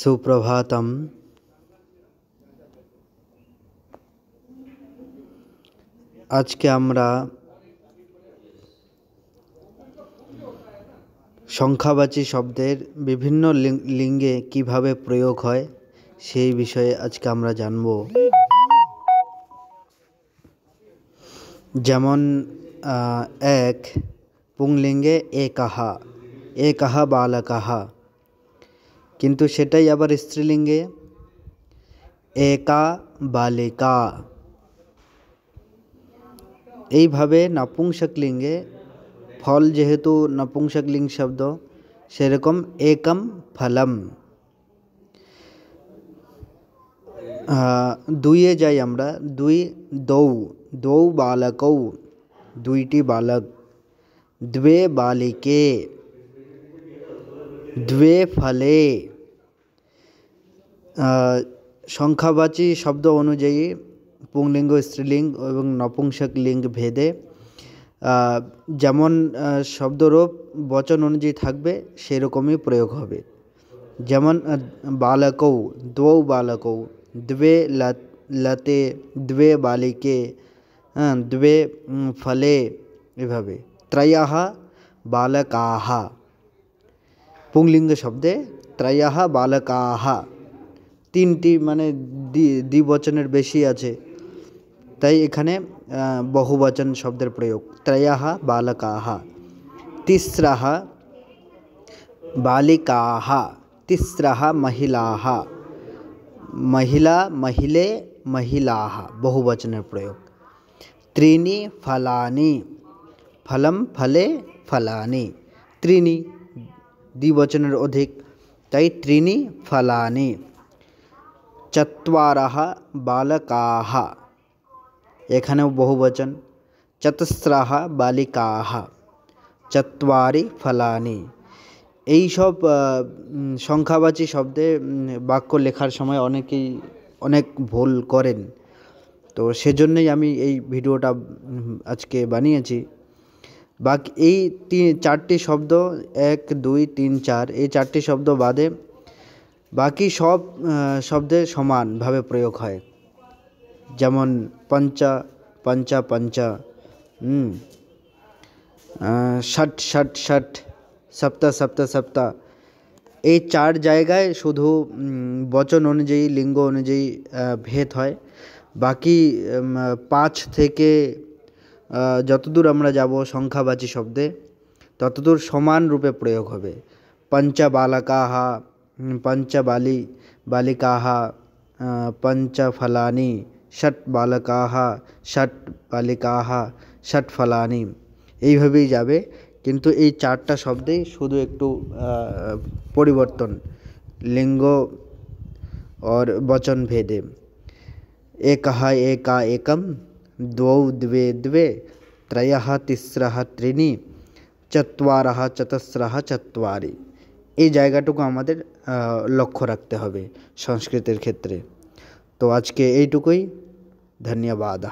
সুপ্রভাতম আজকে আমরা সংখ্যাবাচী শব্দের বিভিন্ন লিঙ্গে কিভাবে প্রয়োগ হয় সেই বিষয়ে আজকে আমরা জানব যেমন এক পুংলিঙ্গে এ কাহা এ কাহা বালকাহা কিন্তু সেটাই আবার স্ত্রীলিঙ্গে একা বালিকা এইভাবে नपुंसक লিঙ্গে ফল যেহেতু नपुंसक लिंग শব্দ সেরকম একম ফলম আ দুই এ যাই আমরা দুই দৌ দৌ বালকৌ দুইটি বালক দ্বে বালকে ద్వే ఫలే అ సంఖ్యాवाची শব্দ অনুযায়ী পুংলিঙ্গ স্ত্রীলিঙ্গ এবং नपुंसक लिंग ভেদে যেমন শব্দরূপ বচন অনুযায়ী থাকবে সেরকমই প্রয়োগ হবে যেমন বালকউ দ্বৌ বালকউ দ্বে লতে দ্বে বালিকে দ্বে ফলে এইভাবে ত্রায়াহ বালকাহ पुंगलिंग शब्दे त्रय बालका तीन टी मान द्विवचन बसी आई एखे बहुवचन शब्द प्रयोग त्रय बालका तीसरा बालिका तीसरा महिला महिला महिले महिला बहुवचन प्रयोग त्रीनी फलानी फलम फले फलानी त्रीनी द्ववचनर अधिक तई त्रिनि फलानी चत्वारः बालकाः এখানেও বহুবচন चतुसराः बालिकाः चतुवारी फलानी এই সব সংখ্যাवाची শব্দে বাক্য লেখার সময় অনেকেই অনেক ভুল করেন তো সেজন্যই আমি এই ভিডিওটা আজকে বানিয়েছি বাকি এই চারটি শব্দ এক দুই তিন চার এই চারটি শব্দ বাদে বাকি সব শব্দে সমানভাবে প্রয়োগ হয় যেমন পঞ্চা পঞ্চা পঞ্চা ষট ষট ষট সপ্তাহ সপ্তাহ সপ্তাহ এই চার জায়গায় শুধু বচন অনুযায়ী লিঙ্গ অনুযায়ী ভেদ হয় বাকি পাঁচ থেকে যতদূর আমরা যাব সংখ্যাवाची শব্দে ততদূর সমান রূপে প্রয়োগ হবে পঞ্চবালাকাহ পঞ্চবালি বালিকাহ পঞ্চফলানি ষটবালকাহ ষটবালিকাহ ষটফলানি এইভাবেই যাবে কিন্তু এই চারটা শব্দে শুধু একটু পরিবর্তন লিঙ্গ ও বচন ভেদে একহ একা একম द्वौ द्वे द्वे त्रयः तिस्रः त्रिनि चत्वारः चतुस्त्रः चतुरी ए জায়গাটুকো আমাদের লক্ষ্য রাখতে হবে সংস্কৃতের ক্ষেত্রে তো আজকে এইটুকুই ধন্যবাদ